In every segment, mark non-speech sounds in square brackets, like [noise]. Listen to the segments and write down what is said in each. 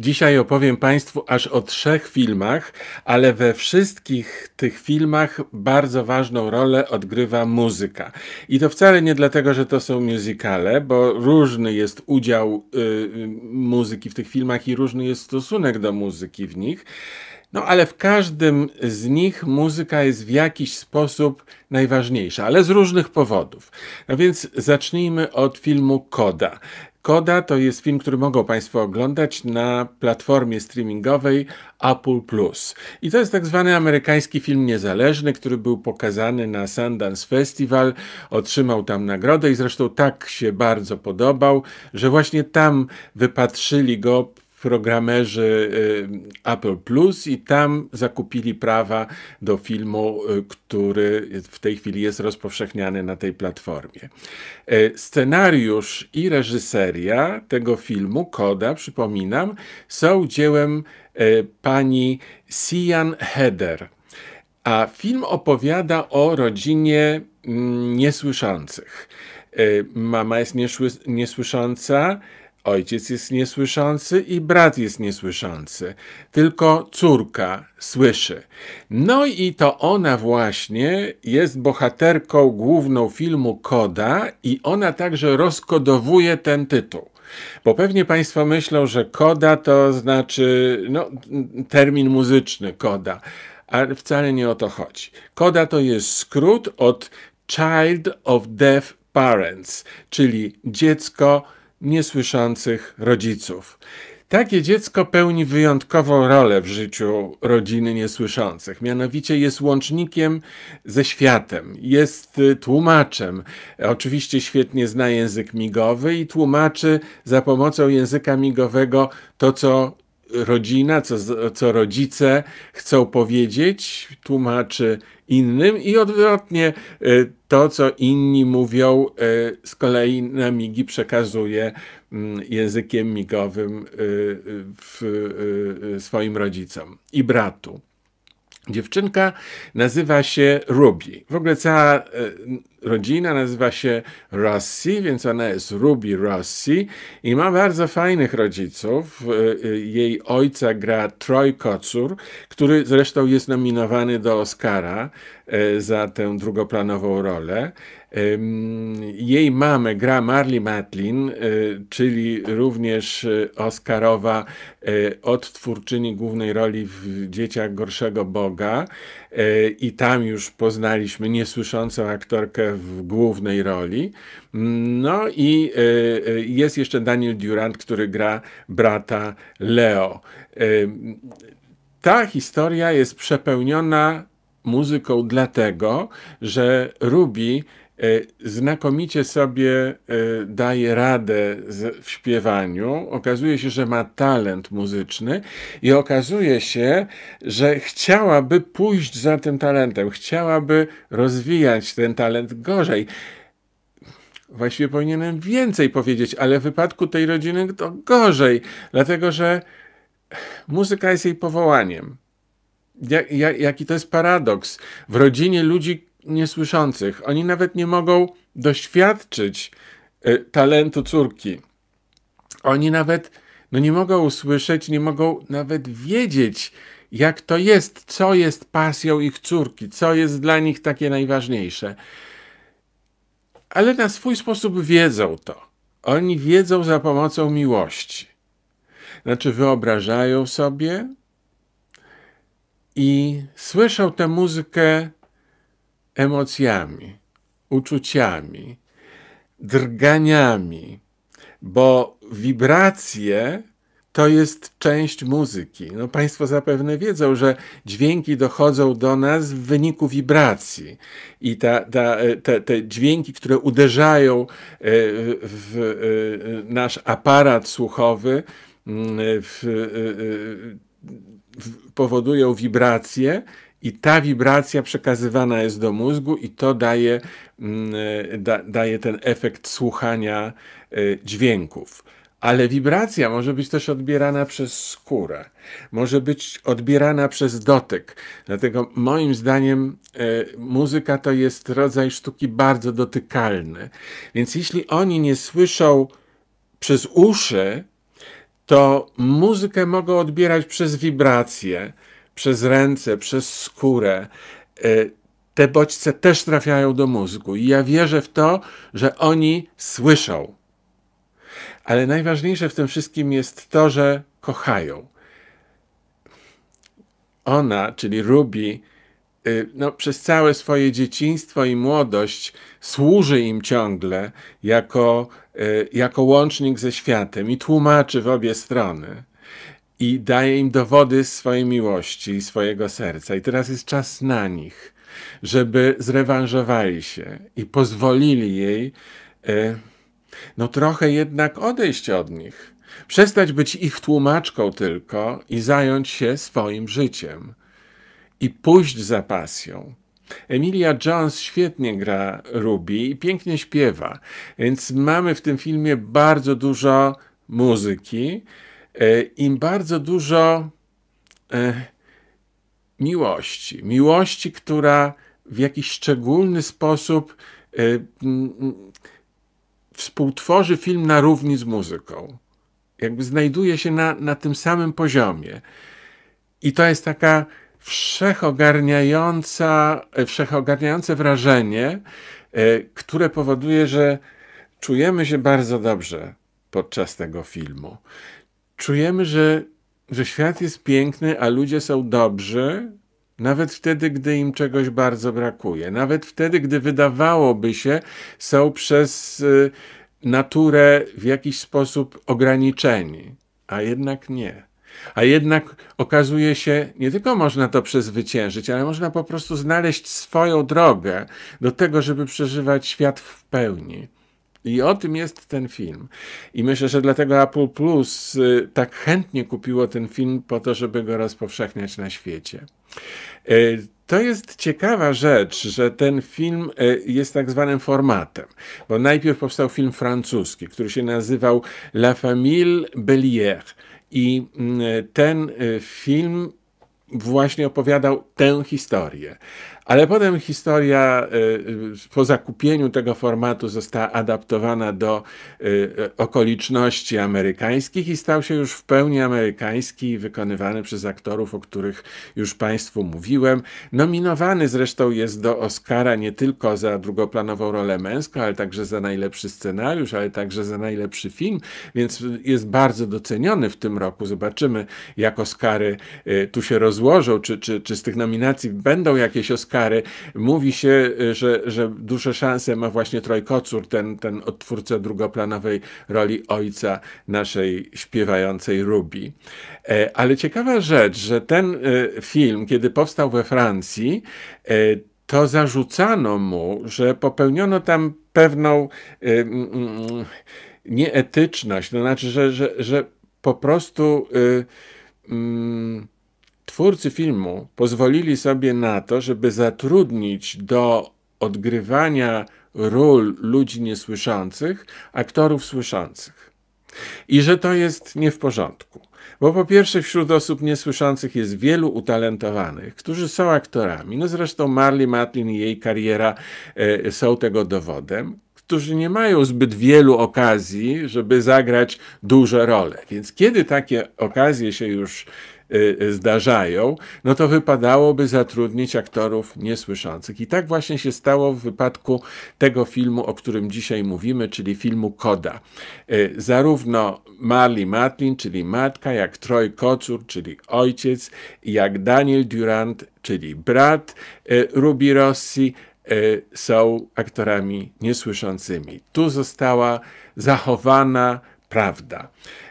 Dzisiaj opowiem Państwu aż o trzech filmach, ale we wszystkich tych filmach bardzo ważną rolę odgrywa muzyka. I to wcale nie dlatego, że to są muzykale, bo różny jest udział y, y, muzyki w tych filmach i różny jest stosunek do muzyki w nich. No ale w każdym z nich muzyka jest w jakiś sposób najważniejsza, ale z różnych powodów. No więc zacznijmy od filmu Koda. Koda to jest film, który mogą Państwo oglądać na platformie streamingowej Apple Plus. I to jest tak zwany amerykański film niezależny, który był pokazany na Sundance Festival, otrzymał tam nagrodę i zresztą tak się bardzo podobał, że właśnie tam wypatrzyli go programerzy y, Apple Plus i tam zakupili prawa do filmu, y, który w tej chwili jest rozpowszechniany na tej platformie. Y, scenariusz i reżyseria tego filmu, Koda, przypominam, są dziełem pani Sian Heder. A film opowiada o rodzinie mm, niesłyszących. Mama jest niesłysząca, Ojciec jest niesłyszący i brat jest niesłyszący, tylko córka słyszy. No i to ona właśnie jest bohaterką główną filmu Koda i ona także rozkodowuje ten tytuł. Bo pewnie Państwo myślą, że koda to znaczy no, termin muzyczny koda, ale wcale nie o to chodzi. Koda to jest skrót od Child of Deaf Parents, czyli dziecko niesłyszących rodziców. Takie dziecko pełni wyjątkową rolę w życiu rodziny niesłyszących. Mianowicie jest łącznikiem ze światem, jest y, tłumaczem. Oczywiście świetnie zna język migowy i tłumaczy za pomocą języka migowego to, co rodzina, co, co rodzice chcą powiedzieć, tłumaczy innym i odwrotnie e, to, co inni mówią, e, z kolei na migi przekazuje mm, językiem migowym e, swoim rodzicom i bratu. Dziewczynka nazywa się Ruby. W ogóle cała e, rodzina nazywa się Rossi, więc ona jest Ruby Rossi i ma bardzo fajnych rodziców. E, e, jej ojca gra Troy Kocur, który zresztą jest nominowany do Oscara za tę drugoplanową rolę. Jej mamę gra Marley Matlin, e, czyli również e, Oscarowa e, odtwórczyni głównej roli w Dzieciach Gorszego Boga. I tam już poznaliśmy niesłyszącą aktorkę w głównej roli. No i jest jeszcze Daniel Durant, który gra brata Leo. Ta historia jest przepełniona muzyką, dlatego że Ruby E, znakomicie sobie e, daje radę w śpiewaniu, okazuje się, że ma talent muzyczny i okazuje się, że chciałaby pójść za tym talentem, chciałaby rozwijać ten talent gorzej. Właściwie powinienem więcej powiedzieć, ale w wypadku tej rodziny to gorzej, dlatego że muzyka jest jej powołaniem. jaki to jest paradoks? W rodzinie ludzi, niesłyszących. Oni nawet nie mogą doświadczyć y, talentu córki. Oni nawet no, nie mogą usłyszeć, nie mogą nawet wiedzieć, jak to jest, co jest pasją ich córki, co jest dla nich takie najważniejsze. Ale na swój sposób wiedzą to. Oni wiedzą za pomocą miłości. Znaczy, wyobrażają sobie i słyszą tę muzykę emocjami, uczuciami, drganiami, bo wibracje to jest część muzyki. No, państwo zapewne wiedzą, że dźwięki dochodzą do nas w wyniku wibracji. I ta, ta, te, te dźwięki, które uderzają e, w e, nasz aparat słuchowy, mm, w, e, w, powodują wibracje i ta wibracja przekazywana jest do mózgu i to daje, mm, e, da, daje ten efekt słuchania e, dźwięków. Ale wibracja może być też odbierana przez skórę, może być odbierana przez dotyk. Dlatego moim zdaniem e, muzyka to jest rodzaj sztuki bardzo dotykalny. Więc jeśli oni nie słyszą przez uszy, to muzykę mogą odbierać przez wibracje, przez ręce, przez skórę. E, te bodźce też trafiają do mózgu i ja wierzę w to, że oni słyszą. Ale najważniejsze w tym wszystkim jest to, że kochają. Ona, czyli Ruby, e, no, przez całe swoje dzieciństwo i młodość służy im ciągle jako, e, jako łącznik ze światem i tłumaczy w obie strony i daje im dowody swojej miłości i swojego serca. I teraz jest czas na nich, żeby zrewanżowali się i pozwolili jej, e, no trochę jednak odejść od nich, przestać być ich tłumaczką tylko i zająć się swoim życiem i pójść za pasją. Emilia Jones świetnie gra Ruby i pięknie śpiewa, więc mamy w tym filmie bardzo dużo muzyki, E, im bardzo dużo e, miłości. Miłości, która w jakiś szczególny sposób e, współtworzy film na równi z muzyką. Jakby znajduje się na, na tym samym poziomie. I to jest taka wszechogarniająca, wszechogarniające wrażenie, które powoduje, że czujemy się bardzo dobrze podczas tego filmu czujemy, że, że świat jest piękny, a ludzie są dobrzy, nawet wtedy, gdy im czegoś bardzo brakuje, nawet wtedy, gdy wydawałoby się, są przez y, naturę w jakiś sposób ograniczeni, a jednak nie. A jednak okazuje się, nie tylko można to przezwyciężyć, ale można po prostu znaleźć swoją drogę do tego, żeby przeżywać świat w pełni. I o tym jest ten film. I myślę, że dlatego Apple Plus y, tak chętnie kupiło ten film po to, żeby go rozpowszechniać na świecie. Y, to jest ciekawa rzecz, że ten film y, jest tak zwanym formatem, bo najpierw powstał film francuski, który się nazywał La Famille Bellière. I mm, ten film właśnie opowiadał tę historię. Ale potem historia e, e, po zakupieniu tego formatu została adaptowana do e, okoliczności amerykańskich i stał się już w pełni amerykański i wykonywany przez aktorów, o których już Państwu mówiłem. Nominowany zresztą jest do Oscara nie tylko za drugoplanową rolę męską, ale także za najlepszy scenariusz, ale także za najlepszy film, więc jest bardzo doceniony w tym roku. Zobaczymy, jak Oscary tu się rozłożą, czy, czy, czy z tych nominacji będą jakieś Oscary kary. Mówi się, y, że, że duże szanse ma właśnie Troj ten, ten odtwórca drugoplanowej roli ojca naszej śpiewającej Ruby. E, ale ciekawa rzecz, że ten y, film, kiedy powstał we Francji, e, to zarzucano mu, że popełniono tam pewną y, mm, mm, nieetyczność, to znaczy, że, że, że po prostu. Y, y, twórcy filmu pozwolili sobie na to, żeby zatrudnić do odgrywania ról ludzi niesłyszących aktorów słyszących. I że to jest nie w porządku. Bo po pierwsze, wśród osób niesłyszących jest wielu utalentowanych, którzy są aktorami. No zresztą Marley Matlin i jej kariera e, są tego dowodem którzy nie mają zbyt wielu okazji, żeby zagrać duże role. Więc kiedy takie okazje się już Y, y, zdarzają, no to wypadałoby zatrudnić aktorów niesłyszących. I tak właśnie się stało w wypadku tego filmu, o którym dzisiaj mówimy, czyli filmu Koda. Y, zarówno Marley Matlin, czyli matka, jak Troy Kocur, czyli ojciec, jak Daniel Durant, czyli brat Ruby Rossi, są aktorami niesłyszącymi. Tu została zachowana prawda.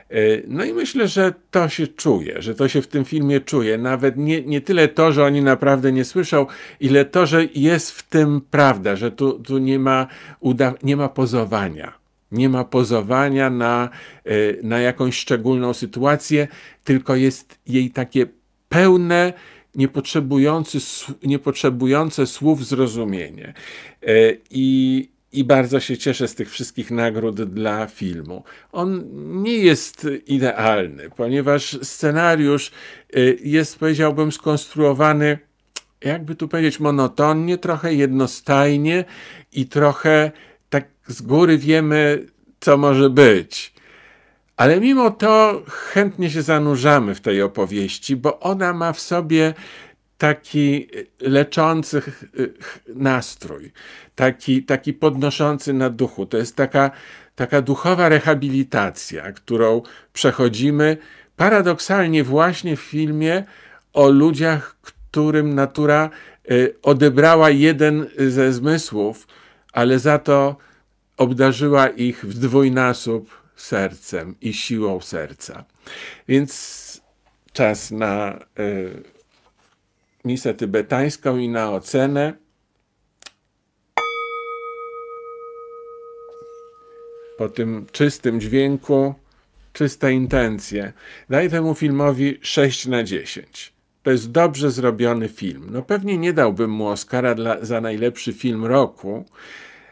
E, no i myślę, że to się czuje, że to się w tym filmie czuje. Nawet nie, nie tyle to, że oni naprawdę nie słyszą, ile to, że jest w tym prawda, że tu, tu nie, ma uda nie ma pozowania. Nie ma pozowania na, e, na jakąś szczególną sytuację, tylko jest jej takie pełne, niepotrzebujące, niepotrzebujące słów zrozumienie. E, I i bardzo się cieszę z tych wszystkich nagród dla filmu. On nie jest idealny, ponieważ scenariusz y, jest, powiedziałbym, skonstruowany, jakby tu powiedzieć, monotonnie, trochę jednostajnie i trochę tak z góry wiemy, co może być. Ale mimo to chętnie się zanurzamy w tej opowieści, bo ona ma w sobie taki y, leczący y, nastrój, taki, taki podnoszący na duchu. To jest taka, taka duchowa rehabilitacja, którą przechodzimy paradoksalnie właśnie w filmie o ludziach, którym natura y, odebrała jeden ze zmysłów, ale za to obdarzyła ich w dwójnasób sercem i siłą serca. Więc czas na misę tybetańską i na ocenę. Po tym czystym dźwięku, czyste intencje. Daj temu filmowi 6 na 10. To jest dobrze zrobiony film. No pewnie nie dałbym mu Oscara dla, za najlepszy film roku,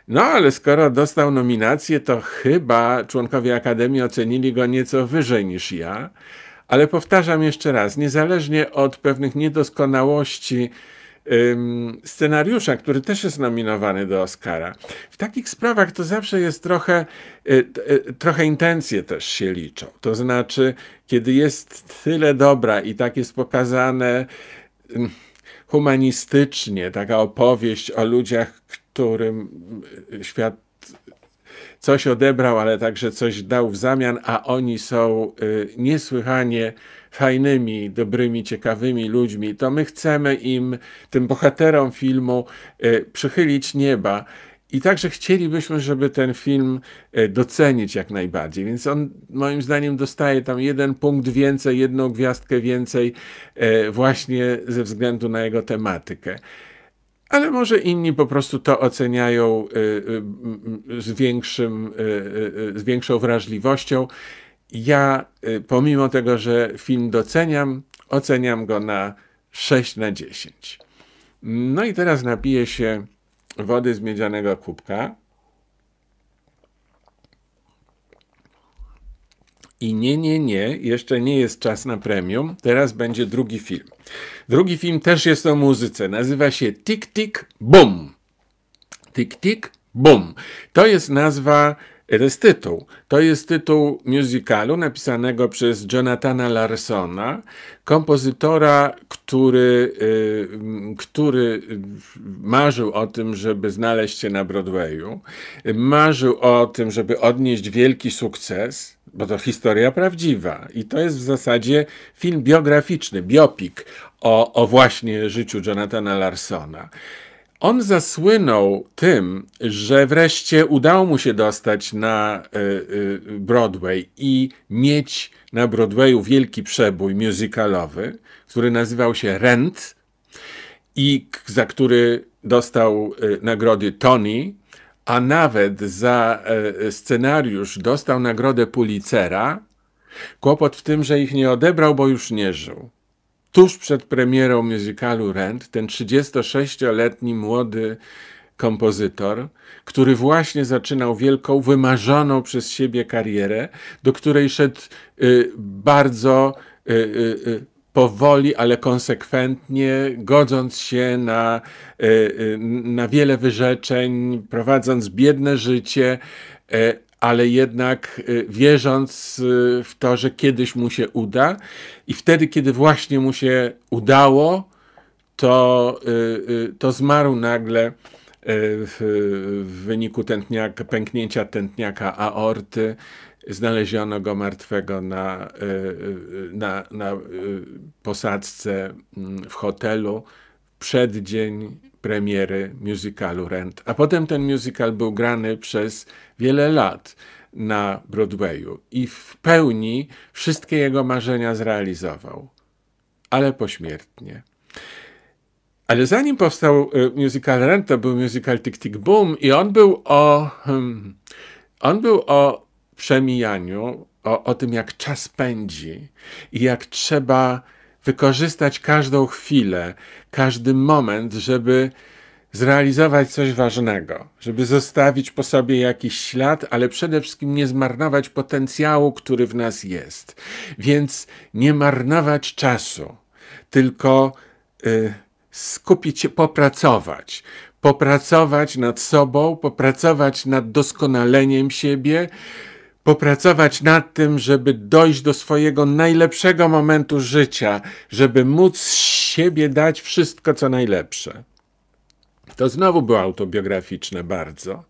no ale skoro dostał nominację, to chyba członkowie Akademii ocenili go nieco wyżej niż ja. Ale powtarzam jeszcze raz, niezależnie od pewnych niedoskonałości ym, scenariusza, który też jest nominowany do Oscara, w takich sprawach to zawsze jest trochę, y, y, trochę intencje też się liczą. To znaczy, kiedy jest tyle dobra i tak jest pokazane humanistycznie, taka opowieść o ludziach, którym y, świat coś odebrał, ale także coś dał w zamian, a oni są y, niesłychanie fajnymi, dobrymi, ciekawymi ludźmi, to my chcemy im, tym bohaterom filmu, y, przychylić nieba. I także chcielibyśmy, żeby ten film y, docenić jak najbardziej. Więc on, moim zdaniem, dostaje tam jeden punkt więcej, jedną gwiazdkę więcej, właśnie ze względu na jego tematykę ale może inni po prostu to oceniają y, y, z, większym, y, z większą wrażliwością. Ja, pomimo tego, że film doceniam, oceniam go na 6 na 10. No i teraz napiję się wody z miedzianego kubka. I nie, nie, nie, jeszcze nie jest czas na premium. Teraz będzie drugi film. Drugi film też jest o muzyce. Nazywa się Tik Tik Boom. Tik Tik Boom. To jest nazwa to jest tytuł. To jest tytuł musicalu napisanego przez Jonathana Larsona, kompozytora, który, y, który marzył o tym, żeby znaleźć się na Broadwayu, marzył o tym, żeby odnieść wielki sukces, bo to historia prawdziwa i to jest w zasadzie film biograficzny, biopik o, o właśnie życiu Jonathana Larsona. On zasłynął tym, że wreszcie udało mu się dostać na e, e, Broadway i mieć na Broadwayu wielki przebój musicalowy, który nazywał się Rent i za który dostał e, nagrody Tony, a nawet za scenariusz dostał nagrodę Pulitzera. Kłopot w tym, że ich nie odebrał, bo już nie żył tuż przed premierą muzykalu Rent, ten 36-letni młody kompozytor, który właśnie zaczynał wielką, wymarzoną przez siebie karierę, do której szedł y, bardzo y, y, y powoli, ale konsekwentnie, godząc się na, y, y, na wiele wyrzeczeń, prowadząc biedne życie, ale jednak y, wierząc y, w to, że kiedyś mu się uda, i wtedy, kiedy właśnie mu się udało, to, y, to zmarł nagle w, w wyniku tętniaka, pęknięcia tętniaka aorty. Znaleziono go martwego na, na, na posadzce mm, w hotelu. Przeddzień premiery musicalu Rent. A potem ten musical był grany przez wiele lat na Broadwayu i w pełni wszystkie jego marzenia zrealizował, ale pośmiertnie. Ale zanim powstał y, musical Rent, to był musical Tick Tick Boom i on był o, hmm, on był o przemijaniu, o, o tym jak czas pędzi i jak trzeba wykorzystać każdą chwilę, każdy moment, żeby zrealizować coś ważnego, żeby zostawić po sobie jakiś ślad, ale przede wszystkim nie zmarnować potencjału, który w nas jest. Więc nie marnować czasu, tylko y, skupić się, popracować. Popracować nad sobą, popracować nad doskonaleniem siebie, popracować nad tym, żeby dojść do swojego najlepszego momentu życia, żeby móc z siebie dać wszystko, co najlepsze. To znowu było autobiograficzne bardzo.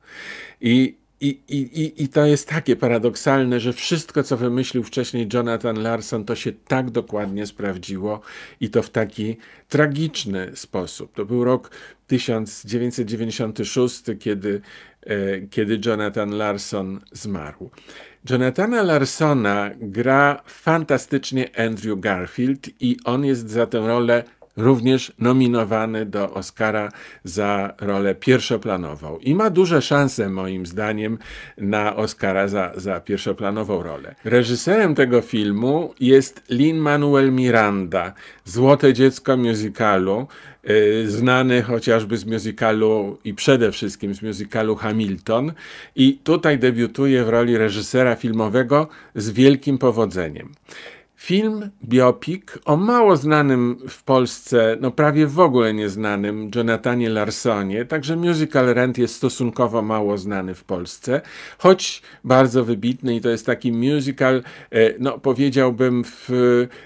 I i, i, I to jest takie paradoksalne, że wszystko, co wymyślił wcześniej Jonathan Larson, to się tak dokładnie sprawdziło i to w taki tragiczny sposób. To był rok 1996, kiedy, e, kiedy Jonathan Larson zmarł. Jonathana Larsona gra fantastycznie Andrew Garfield i on jest za tę rolę również nominowany do Oscara za rolę pierwszoplanową i ma duże szanse, moim zdaniem, na Oscara za, za pierwszoplanową rolę. Reżyserem tego filmu jest Lin-Manuel Miranda, złote dziecko musicalu, yy, znany chociażby z musicalu i przede wszystkim z musicalu Hamilton i tutaj debiutuje w roli reżysera filmowego z wielkim powodzeniem. Film biopik o mało znanym w Polsce, no prawie w ogóle nieznanym Jonathanie Larsonie, także musical Rent jest stosunkowo mało znany w Polsce, choć bardzo wybitny i to jest taki musical, e, no powiedziałbym w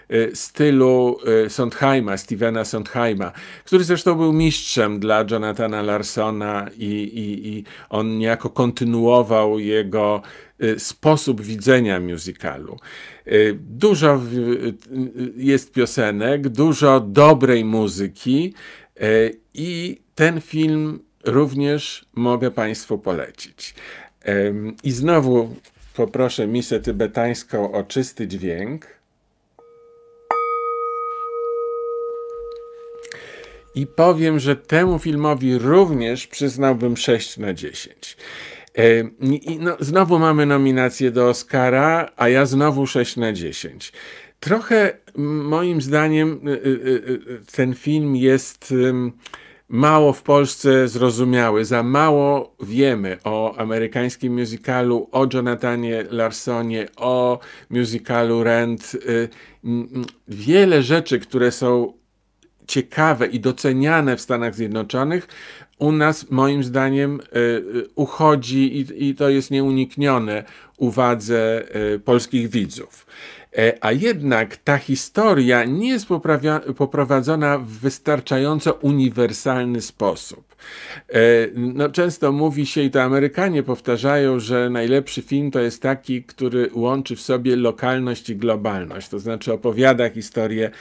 e, stylu e, Sondheima, Stevena Sondheima, który zresztą był mistrzem dla Jonathana Larsona i, i, i on niejako kontynuował jego Y, sposób widzenia musicalu. Y, dużo y, jest piosenek, dużo dobrej muzyki i ten film również mogę Państwu polecić. I znowu poproszę misę tybetańską o czysty dźwięk. I powiem, że temu filmowi również przyznałbym 6 na 10. No, znowu mamy nominację do Oscara, a ja znowu 6 na 10. Trochę moim zdaniem y, y, y, ten film jest mało w Polsce zrozumiały. Za mało wiemy o amerykańskim musicalu, o Jonathanie Larsonie, o musicalu Rent. Wiele rzeczy, które są ciekawe i doceniane w Stanach Zjednoczonych, u nas moim zdaniem e, e, uchodzi i, i to jest nieuniknione uwadze e, polskich widzów. A jednak ta historia nie jest poprowadzona w wystarczająco uniwersalny sposób. No, często mówi się, i to Amerykanie powtarzają, że najlepszy film to jest taki, który łączy w sobie lokalność i globalność, to znaczy opowiada historię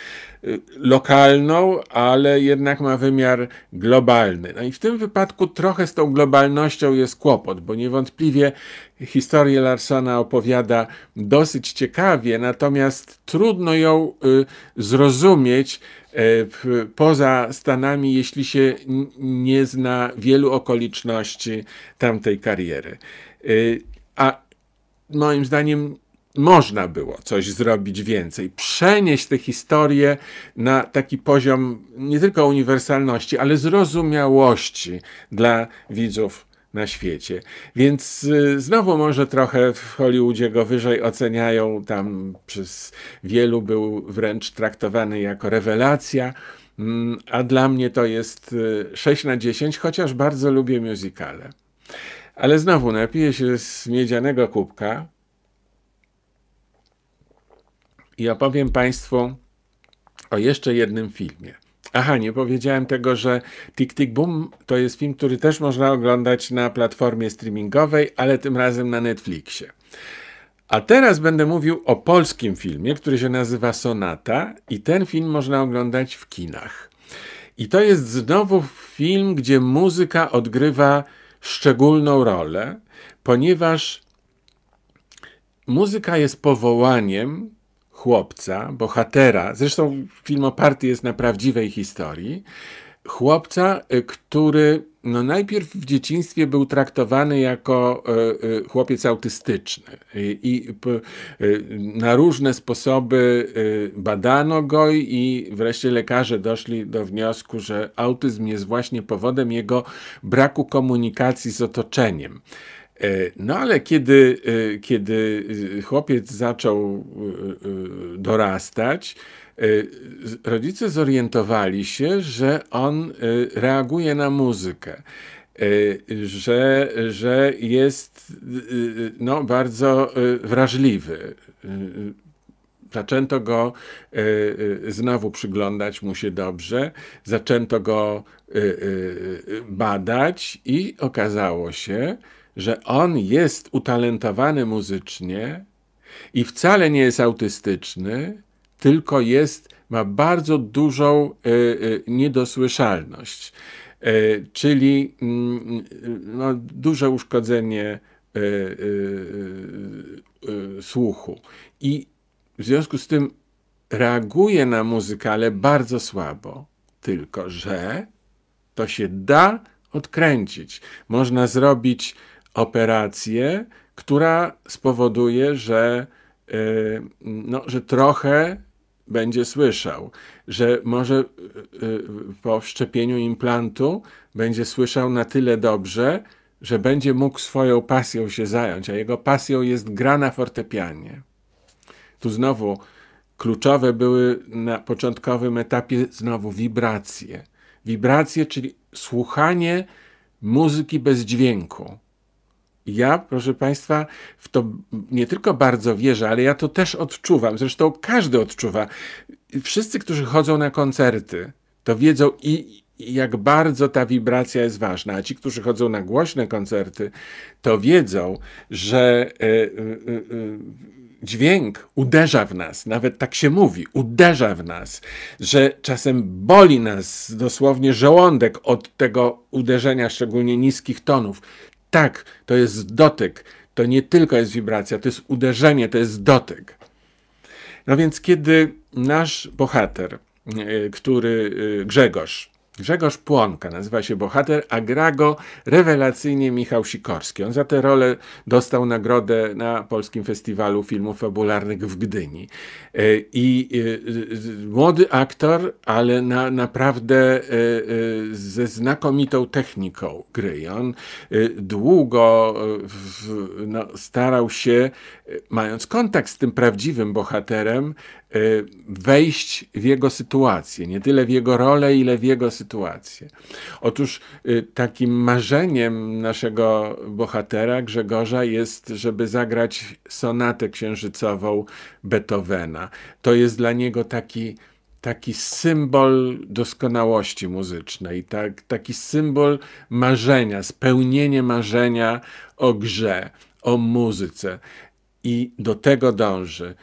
lokalną, ale jednak ma wymiar globalny. No i w tym wypadku trochę z tą globalnością jest kłopot, bo niewątpliwie historię Larsona opowiada dosyć ciekawie, natomiast trudno ją y, zrozumieć y, poza Stanami, jeśli się nie zna wielu okoliczności tamtej kariery. Y, a moim zdaniem można było coś zrobić więcej, przenieść tę historię na taki poziom nie tylko uniwersalności, ale zrozumiałości dla widzów na świecie. Więc y, znowu może trochę w Hollywoodzie go wyżej oceniają, tam przez wielu był wręcz traktowany jako rewelacja, mm, a dla mnie to jest 6 y, na 10, chociaż bardzo lubię muzykale. Ale znowu napiję się z miedzianego kubka, i opowiem Państwu o jeszcze jednym filmie. Aha, nie powiedziałem tego, że Tik Tik Boom to jest film, który też można oglądać na platformie streamingowej, ale tym razem na Netflixie. A teraz będę mówił o polskim filmie, który się nazywa Sonata i ten film można oglądać w kinach. I to jest znowu film, gdzie muzyka odgrywa szczególną rolę, ponieważ muzyka jest powołaniem chłopca, bohatera, zresztą film oparty jest na prawdziwej historii, chłopca, y, który no najpierw w dzieciństwie był traktowany jako y, y, chłopiec autystyczny i na różne sposoby badano go i wreszcie lekarze doszli do wniosku, że autyzm jest właśnie powodem jego braku komunikacji z otoczeniem. E, no ale kiedy, e, kiedy e, chłopiec zaczął dorastać, rodzice zorientowali się, że on reaguje na muzykę. Że, że jest no, bardzo wrażliwy. Zaczęto go znowu przyglądać mu się dobrze, zaczęto go badać i okazało się, że on jest utalentowany muzycznie i wcale nie jest autystyczny, tylko jest, ma bardzo dużą y, y, niedosłyszalność, y, czyli mm, no, duże uszkodzenie słuchu. I w związku z tym reaguje na muzykę, ale bardzo słabo, tylko że to się da odkręcić. Można zrobić operację, która spowoduje, że, y, no, że trochę będzie słyszał, że może y, y, po wszczepieniu implantu będzie słyszał na tyle dobrze, że będzie mógł swoją pasją się zająć, a jego pasją jest gra na fortepianie. Tu znowu kluczowe były na początkowym etapie znowu wibracje. Wibracje, czyli słuchanie muzyki bez dźwięku. Ja, proszę Państwa, w to nie tylko bardzo wierzę, ale ja to też odczuwam. Zresztą każdy odczuwa. Wszyscy, którzy chodzą na koncerty, to wiedzą i, i jak bardzo ta wibracja jest ważna. A ci, którzy chodzą na głośne koncerty, to wiedzą, że. Y, y, y, dźwięk uderza w nas, nawet tak się mówi, uderza w nas, że czasem boli nas dosłownie żołądek od tego uderzenia, szczególnie niskich tonów. Tak, to jest dotyk. To nie tylko jest wibracja, to jest uderzenie, to jest dotyk. No więc kiedy nasz bohater, e, który e, Grzegorz, Grzegorz Płonka nazywa się bohater, a gra go rewelacyjnie Michał Sikorski. On za tę rolę dostał nagrodę na Polskim Festiwalu Filmów Fabularnych w Gdyni. E, I e, młody aktor, ale na, naprawdę e, ze znakomitą techniką gry. on długo w, no, starał się, mając kontakt z tym prawdziwym bohaterem, Y, wejść w jego sytuację, nie tyle w jego rolę, ile w jego sytuację. Otóż y, takim marzeniem naszego bohatera Grzegorza jest, żeby zagrać sonatę księżycową Beethovena. To jest dla niego taki taki symbol doskonałości muzycznej, tak, taki symbol marzenia, spełnienie marzenia o grze, o muzyce. I do tego dąży.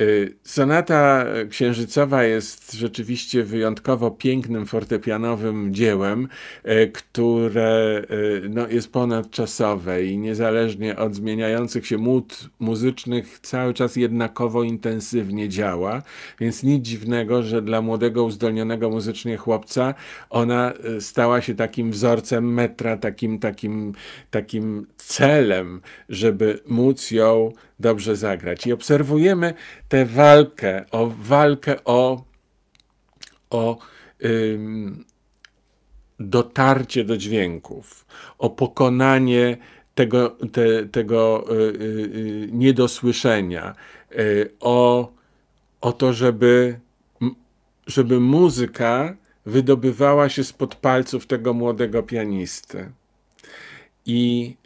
Y, sonata księżycowa jest rzeczywiście wyjątkowo pięknym fortepianowym dziełem, y, które y, no, jest ponadczasowe i niezależnie od zmieniających się mód muzycznych cały czas jednakowo intensywnie działa, więc nic dziwnego, że dla młodego, uzdolnionego muzycznie chłopca ona stała się takim wzorcem metra, takim, takim, takim celem, żeby móc ją dobrze zagrać. I obserwujemy tę walkę, o walkę o, o ym, dotarcie do dźwięków, o pokonanie tego, te, tego y, y, y, niedosłyszenia, o, o to, żeby, żeby muzyka wydobywała się spod palców tego młodego pianisty. I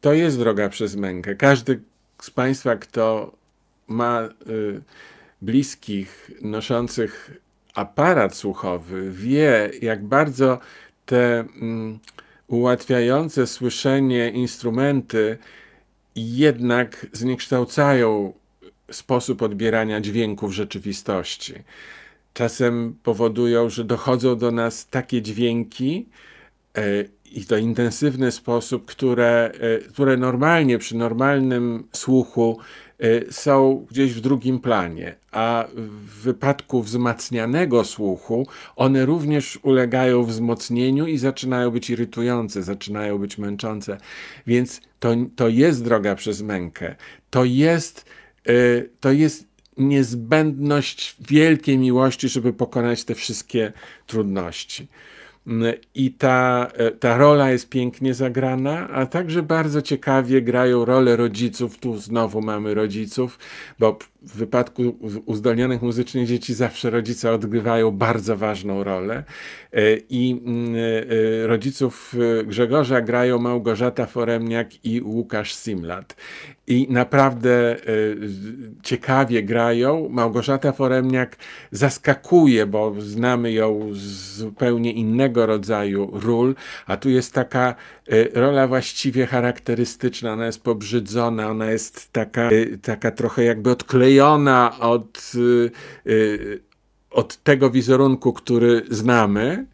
to jest droga przez mękę. Każdy z Państwa, kto ma y, bliskich noszących aparat słuchowy, wie, jak bardzo te y, ułatwiające słyszenie instrumenty jednak zniekształcają sposób odbierania dźwięków rzeczywistości. Czasem powodują, że dochodzą do nas takie dźwięki, e, i to intensywny sposób, które, e, które normalnie przy normalnym słuchu e, są gdzieś w drugim planie, a w wypadku wzmacnianego słuchu one również ulegają wzmocnieniu i zaczynają być irytujące, zaczynają być męczące. Więc to, to jest droga przez mękę. To jest, e, to jest niezbędność wielkiej miłości, żeby pokonać te wszystkie trudności. Mm, I ta, e, ta rola jest pięknie zagrana, a także bardzo ciekawie grają rolę rodziców. Tu znowu mamy rodziców, bo w wypadku uzdolnionych muzycznie dzieci zawsze rodzice odgrywają bardzo ważną rolę. E, I mm, e, e, rodziców Grzegorza grają Małgorzata Foremniak i Łukasz Simlat. I naprawdę ciekawie grają. Małgorzata Foremniak zaskakuje, bo znamy ją z zupełnie innego rodzaju ról, a tu jest taka Y, rola właściwie charakterystyczna, ona jest pobrzydzona, ona jest taka, y, taka trochę jakby odklejona od, y, od tego wizerunku, który znamy,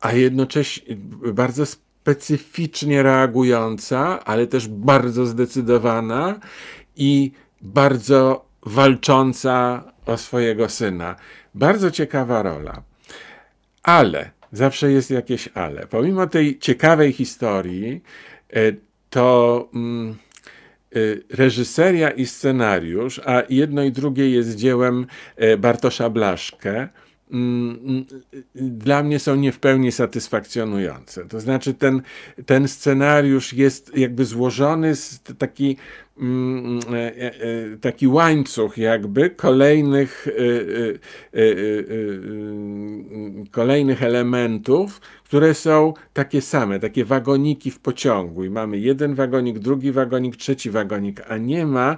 a jednocześnie bardzo specyficznie reagująca, ale też bardzo zdecydowana i bardzo walcząca o swojego syna. Bardzo ciekawa rola. Ale zawsze jest jakieś ale. Pomimo tej ciekawej historii, e, to mm, e, reżyseria i scenariusz, a jedno i drugie jest dziełem e, Bartosza Blaszkę, mm, mm, dla mnie są nie w pełni satysfakcjonujące. To znaczy, ten, ten scenariusz jest jakby złożony z taki Mm, e, e, e, taki łańcuch jakby kolejnych, kolejnych elementów, które są takie same, takie wagoniki w pociągu i mamy jeden wagonik, drugi wagonik, trzeci wagonik, a nie ma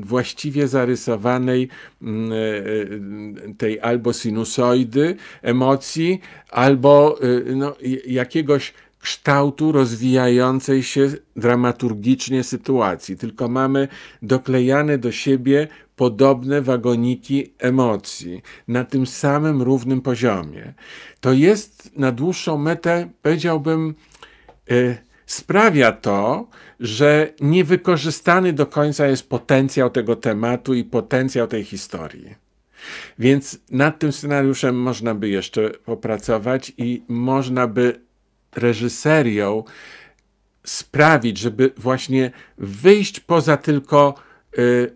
właściwie zarysowanej mm, tej albo sinusoidy emocji, albo no, jakiegoś kształtu rozwijającej się dramaturgicznie sytuacji, tylko mamy doklejane do siebie podobne wagoniki emocji na tym samym równym poziomie. To jest na dłuższą metę, powiedziałbym, y, sprawia to, że niewykorzystany do końca jest potencjał tego tematu i potencjał tej historii. Więc nad tym scenariuszem można by jeszcze popracować i można by reżyserią sprawić, żeby właśnie wyjść poza tylko y,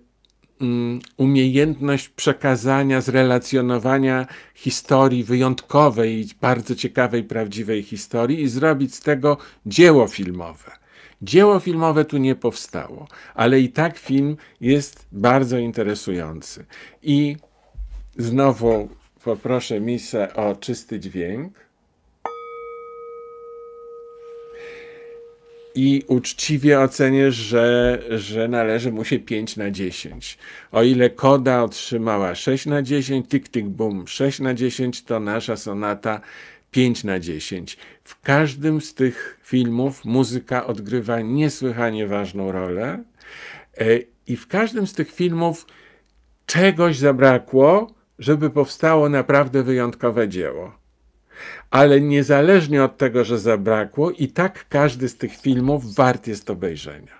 mm, umiejętność przekazania, zrelacjonowania historii wyjątkowej, bardzo ciekawej, prawdziwej historii i zrobić z tego dzieło filmowe. Dzieło filmowe tu nie powstało, ale i tak film jest bardzo interesujący. I znowu poproszę Misę o czysty dźwięk. i uczciwie ocenię, że, że należy mu się 5 na 10. O ile Koda otrzymała 6 na 10, tik tik boom 6 na 10, to nasza sonata 5 na 10. W każdym z tych filmów muzyka odgrywa niesłychanie ważną rolę e, i w każdym z tych filmów czegoś zabrakło, żeby powstało naprawdę wyjątkowe dzieło ale niezależnie od tego, że zabrakło, i tak każdy z tych filmów wart jest obejrzenia.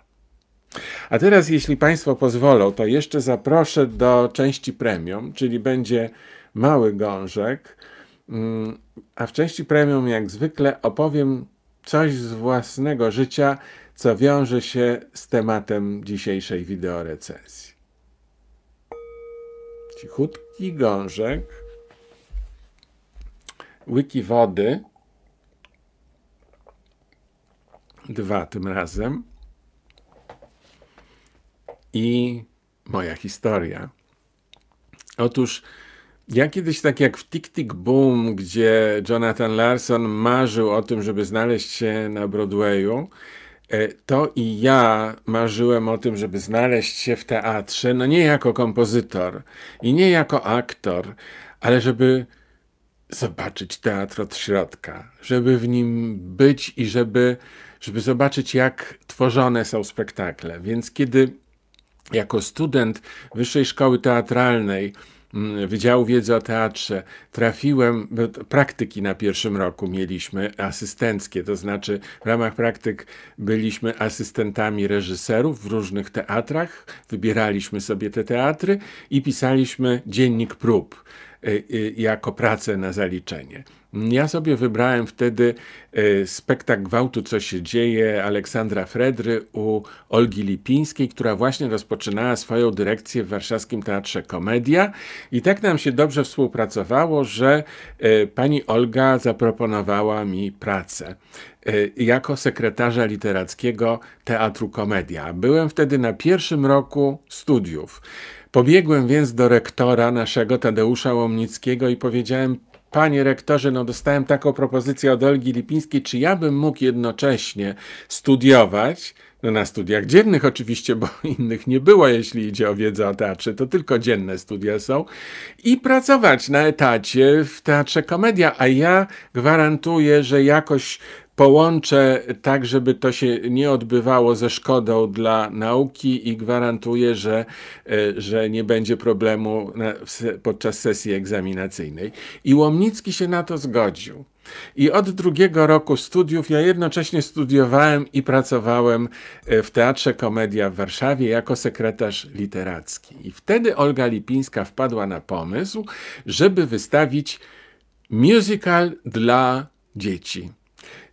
A teraz, jeśli Państwo pozwolą, to jeszcze zaproszę do części premium, czyli będzie mały gążek. Mm, a w części premium, jak zwykle, opowiem coś z własnego życia, co wiąże się z tematem dzisiejszej wideorecenzji. Cichutki gążek łyki wody. Dwa tym razem. I moja historia. Otóż ja kiedyś tak jak w Tick Tick Boom, gdzie Jonathan Larson marzył o tym, żeby znaleźć się na Broadwayu, e, to i ja marzyłem o tym, żeby znaleźć się w teatrze, no nie jako kompozytor i nie jako aktor, ale żeby zobaczyć teatr od środka, żeby w nim być i żeby, żeby zobaczyć, jak tworzone są spektakle. Więc kiedy jako student Wyższej Szkoły Teatralnej mm, Wydziału Wiedzy o Teatrze trafiłem, praktyki na pierwszym roku mieliśmy asystenckie, to znaczy w ramach praktyk byliśmy asystentami reżyserów w różnych teatrach, wybieraliśmy sobie te teatry i pisaliśmy dziennik prób. Y, y, jako pracę na zaliczenie. Ja sobie wybrałem wtedy y, spektakl gwałtu, co się dzieje Aleksandra Fredry u Olgi Lipińskiej, która właśnie rozpoczynała swoją dyrekcję w Warszawskim Teatrze Komedia. I tak nam się dobrze współpracowało, że pani Olga zaproponowała mi pracę jako sekretarza literackiego Teatru Komedia. Byłem wtedy na pierwszym roku studiów. Pobiegłem więc do rektora naszego Tadeusza Łomnickiego i powiedziałem: Panie rektorze, no dostałem taką propozycję od Olgi Lipińskiej, czy ja bym mógł jednocześnie studiować, no na studiach dziennych oczywiście, bo [laughs] innych nie było, jeśli idzie o wiedzę o teatrze, to tylko dzienne studia są, i pracować na etacie w Teatrze Komedia, a ja gwarantuję, że jakoś Połączę tak, żeby to się nie odbywało ze szkodą dla nauki i gwarantuję, że, e, że nie będzie problemu podczas sesji egzaminacyjnej. I Łomnicki się na to zgodził. I od drugiego roku studiów ja jednocześnie studiowałem i pracowałem e, w Teatrze Komedia w Warszawie jako sekretarz literacki. I wtedy Olga Lipińska wpadła na pomysł, żeby wystawić musical dla dzieci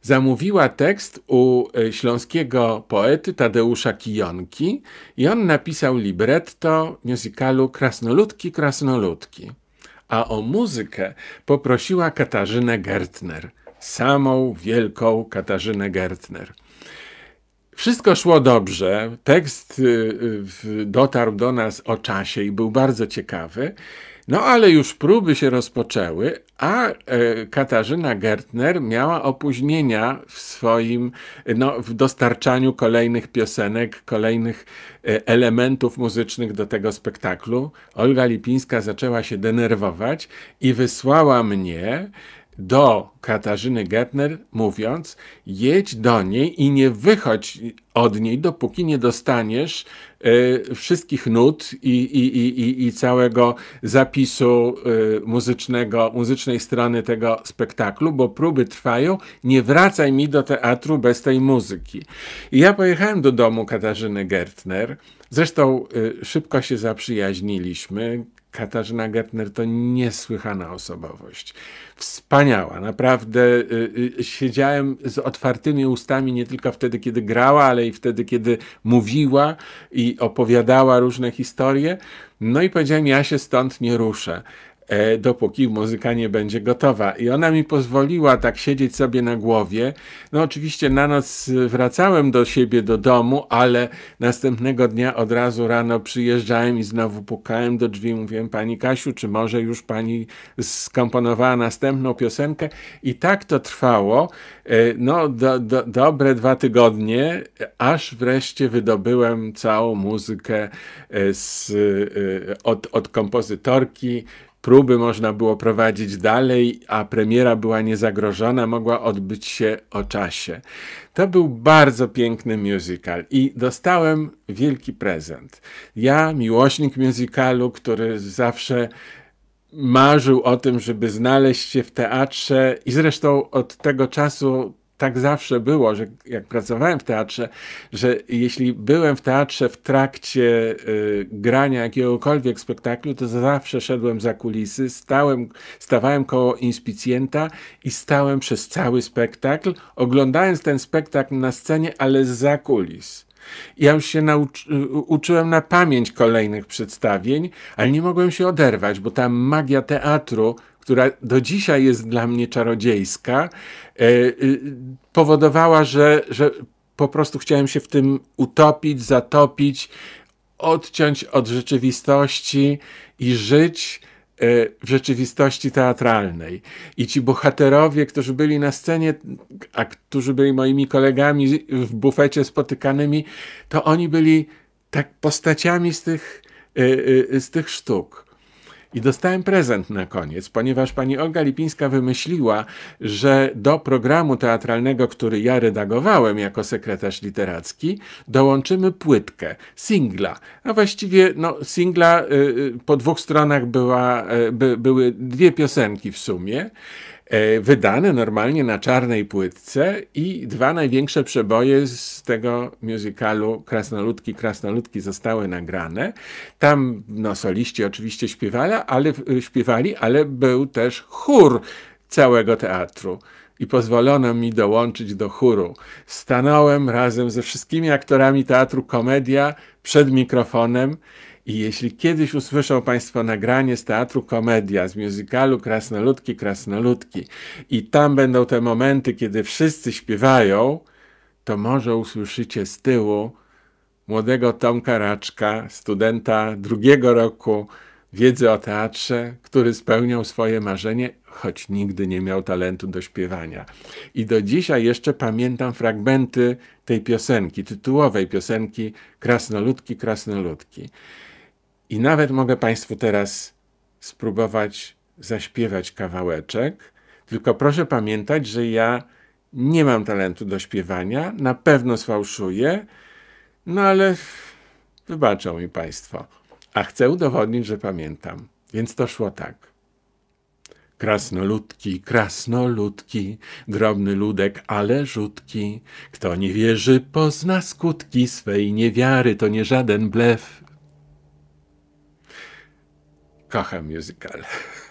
zamówiła tekst u e, śląskiego poety Tadeusza Kijonki i on napisał libretto musicalu Krasnoludki, Krasnoludki. A o muzykę poprosiła Katarzynę Gertner, samą wielką Katarzynę Gertner. Wszystko szło dobrze, tekst y, y, dotarł do nas o czasie i był bardzo ciekawy. No ale już próby się rozpoczęły, a e, Katarzyna Gertner miała opóźnienia w swoim, no, w dostarczaniu kolejnych piosenek, kolejnych e, elementów muzycznych do tego spektaklu. Olga Lipińska zaczęła się denerwować i wysłała mnie do Katarzyny Gertner, mówiąc: jedź do niej i nie wychodź od niej, dopóki nie dostaniesz y, wszystkich nut i, i, i, i całego zapisu y, muzycznego, muzycznej strony tego spektaklu, bo próby trwają. Nie wracaj mi do teatru bez tej muzyki. I ja pojechałem do domu Katarzyny Gertner. Zresztą y, szybko się zaprzyjaźniliśmy. Katarzyna Gertner to niesłychana osobowość. Wspaniała, naprawdę. Y, y, siedziałem z otwartymi ustami nie tylko wtedy, kiedy grała, ale i wtedy, kiedy mówiła i opowiadała różne historie. No i powiedziałem, ja się stąd nie ruszę. E, dopóki muzyka nie będzie gotowa. I ona mi pozwoliła tak siedzieć sobie na głowie. No oczywiście na noc y, wracałem do siebie, do domu, ale następnego dnia od razu rano przyjeżdżałem i znowu pukałem do drzwi. Mówiłem, pani Kasiu, czy może już pani skomponowała następną piosenkę? I tak to trwało, e, no do, do, dobre dwa tygodnie, aż wreszcie wydobyłem całą muzykę e, z, od, od kompozytorki, próby można było prowadzić dalej, a premiera była niezagrożona, mogła odbyć się o czasie. To był bardzo piękny musical i dostałem wielki prezent. Ja, miłośnik musicalu, który zawsze marzył o tym, żeby znaleźć się w teatrze i zresztą od tego czasu tak zawsze było, że jak pracowałem w teatrze, że jeśli byłem w teatrze w trakcie y, grania jakiegokolwiek spektaklu, to zawsze szedłem za kulisy, stałem, stawałem koło inspicjenta i stałem przez cały spektakl, oglądając ten spektakl na scenie, ale za kulis. Ja już się y, uczyłem na pamięć kolejnych przedstawień, ale nie mogłem się oderwać, bo ta magia teatru która do dzisiaj jest dla mnie czarodziejska, e, e, powodowała, że, że po prostu chciałem się w tym utopić, zatopić, odciąć od rzeczywistości i żyć e, w rzeczywistości teatralnej. I ci bohaterowie, którzy byli na scenie, a którzy byli moimi kolegami w bufecie spotykanymi, to oni byli tak postaciami z tych, z tych sztuk. I dostałem prezent na koniec, ponieważ pani Olga Lipińska wymyśliła, że do programu teatralnego, który ja redagowałem jako sekretarz literacki, dołączymy płytkę, singla. A właściwie no, singla y, y po dwóch stronach była, y, by, były dwie piosenki w sumie. E, wydane normalnie na czarnej płytce i dwa największe przeboje z tego musicalu Krasnoludki, Krasnoludki zostały nagrane. Tam no, soliści oczywiście śpiewali, ale, śpiewali, ale był też chór całego teatru i pozwolono mi dołączyć do chóru. Stanąłem razem ze wszystkimi aktorami teatru Komedia przed mikrofonem i jeśli kiedyś usłyszą Państwo nagranie z teatru Komedia, z muzykalu Krasnoludki, Krasnoludki i tam będą te momenty, kiedy wszyscy śpiewają, to może usłyszycie z tyłu młodego Tomka Raczka, studenta drugiego roku wiedzy o teatrze, który spełniał swoje marzenie, choć nigdy nie miał talentu do śpiewania. I do dzisiaj jeszcze pamiętam fragmenty tej piosenki, tytułowej piosenki Krasnoludki, Krasnoludki. I nawet mogę Państwu teraz spróbować zaśpiewać kawałeczek, tylko proszę pamiętać, że ja nie mam talentu do śpiewania, na pewno sfałszuję, no ale wybaczą mi Państwo. A chcę udowodnić, że pamiętam. Więc to szło tak. Krasnoludki, krasnoludki, drobny ludek, ale rzutki. Kto nie wierzy, pozna skutki swej niewiary, to nie żaden blef. caja musical. [laughs]